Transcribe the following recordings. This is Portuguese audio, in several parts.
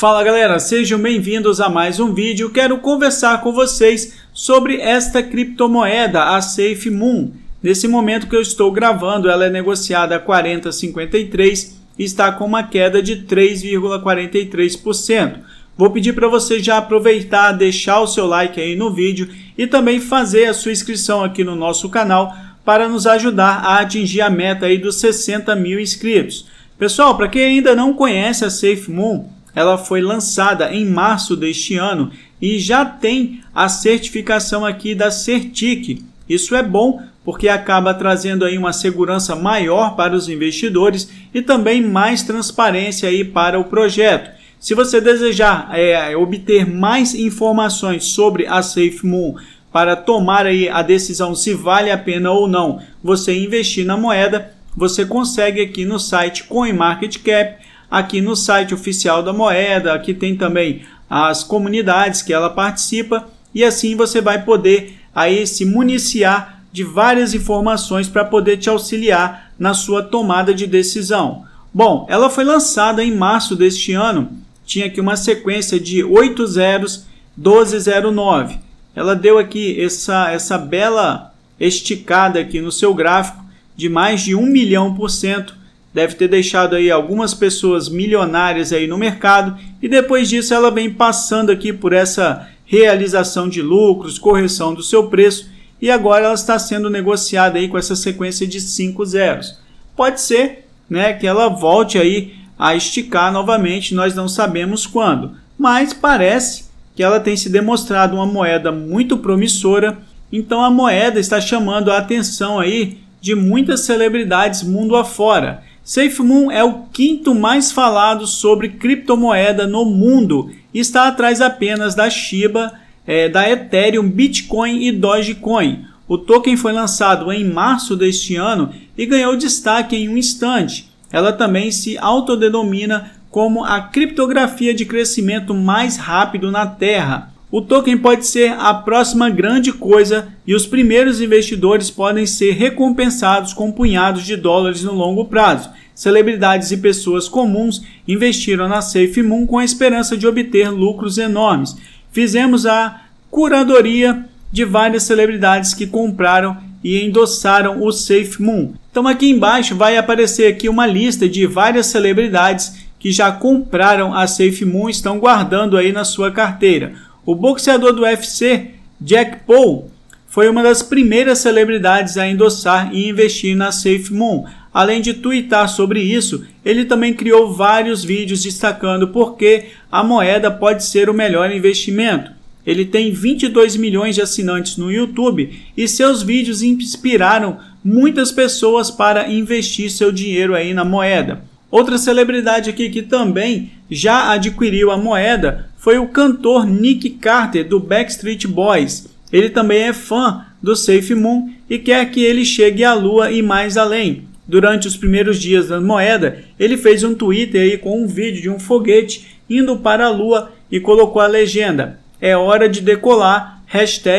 Fala galera, sejam bem-vindos a mais um vídeo. Quero conversar com vocês sobre esta criptomoeda, a SafeMoon. Nesse momento que eu estou gravando, ela é negociada a 40,53 e está com uma queda de 3,43%. Vou pedir para você já aproveitar, deixar o seu like aí no vídeo e também fazer a sua inscrição aqui no nosso canal para nos ajudar a atingir a meta aí dos 60 mil inscritos. Pessoal, para quem ainda não conhece a SafeMoon ela foi lançada em março deste ano e já tem a certificação aqui da Certic. Isso é bom porque acaba trazendo aí uma segurança maior para os investidores e também mais transparência aí para o projeto. Se você desejar é, obter mais informações sobre a SafeMoon para tomar aí a decisão se vale a pena ou não você investir na moeda, você consegue aqui no site CoinMarketCap aqui no site oficial da moeda, aqui tem também as comunidades que ela participa e assim você vai poder aí se municiar de várias informações para poder te auxiliar na sua tomada de decisão. Bom, ela foi lançada em março deste ano, tinha aqui uma sequência de 8 zeros 1209. Ela deu aqui essa, essa bela esticada aqui no seu gráfico de mais de 1 milhão por cento deve ter deixado aí algumas pessoas milionárias aí no mercado e depois disso ela vem passando aqui por essa realização de lucros, correção do seu preço e agora ela está sendo negociada aí com essa sequência de cinco zeros. Pode ser, né, que ela volte aí a esticar novamente, nós não sabemos quando, mas parece que ela tem se demonstrado uma moeda muito promissora, então a moeda está chamando a atenção aí de muitas celebridades mundo afora. SafeMoon é o quinto mais falado sobre criptomoeda no mundo e está atrás apenas da Shiba, é, da Ethereum, Bitcoin e Dogecoin. O token foi lançado em março deste ano e ganhou destaque em um instante. Ela também se autodenomina como a criptografia de crescimento mais rápido na Terra. O token pode ser a próxima grande coisa e os primeiros investidores podem ser recompensados com punhados de dólares no longo prazo. Celebridades e pessoas comuns investiram na SafeMoon com a esperança de obter lucros enormes. Fizemos a curadoria de várias celebridades que compraram e endossaram o SafeMoon. Então aqui embaixo vai aparecer aqui uma lista de várias celebridades que já compraram a SafeMoon e estão guardando aí na sua carteira. O boxeador do UFC, Jack Paul, foi uma das primeiras celebridades a endossar e investir na Safe Moon. Além de twittar sobre isso, ele também criou vários vídeos destacando por que a moeda pode ser o melhor investimento. Ele tem 22 milhões de assinantes no YouTube e seus vídeos inspiraram muitas pessoas para investir seu dinheiro aí na moeda. Outra celebridade aqui que também já adquiriu a moeda foi o cantor Nick Carter do Backstreet Boys. Ele também é fã do Safe Moon e quer que ele chegue à lua e mais além. Durante os primeiros dias da moeda, ele fez um Twitter aí com um vídeo de um foguete indo para a lua e colocou a legenda: "É hora de decolar."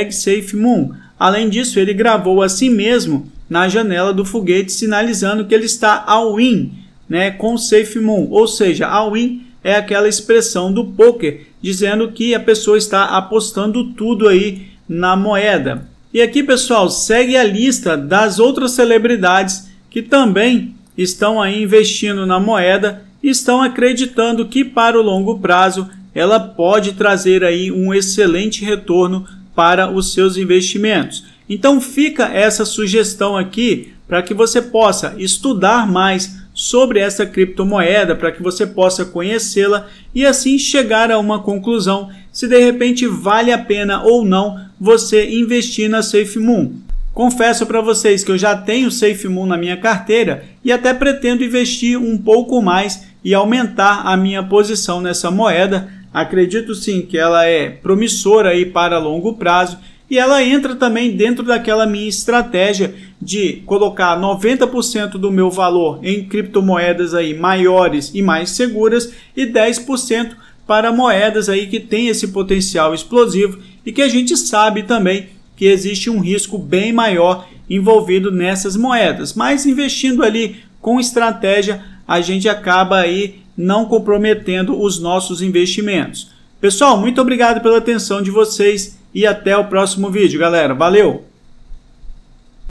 #SafeMoon. Além disso, ele gravou a si mesmo na janela do foguete sinalizando que ele está all-in, né, com Safe Moon, ou seja, all-in é aquela expressão do poker dizendo que a pessoa está apostando tudo aí na moeda. E aqui, pessoal, segue a lista das outras celebridades que também estão aí investindo na moeda e estão acreditando que para o longo prazo ela pode trazer aí um excelente retorno para os seus investimentos. Então fica essa sugestão aqui para que você possa estudar mais sobre essa criptomoeda para que você possa conhecê-la e assim chegar a uma conclusão se de repente vale a pena ou não você investir na SafeMoon. Confesso para vocês que eu já tenho SafeMoon na minha carteira e até pretendo investir um pouco mais e aumentar a minha posição nessa moeda. Acredito sim que ela é promissora aí para longo prazo e ela entra também dentro daquela minha estratégia de colocar 90% do meu valor em criptomoedas aí maiores e mais seguras e 10% para moedas aí que tem esse potencial explosivo e que a gente sabe também que existe um risco bem maior envolvido nessas moedas. Mas investindo ali com estratégia, a gente acaba aí não comprometendo os nossos investimentos. Pessoal, muito obrigado pela atenção de vocês e até o próximo vídeo, galera. Valeu!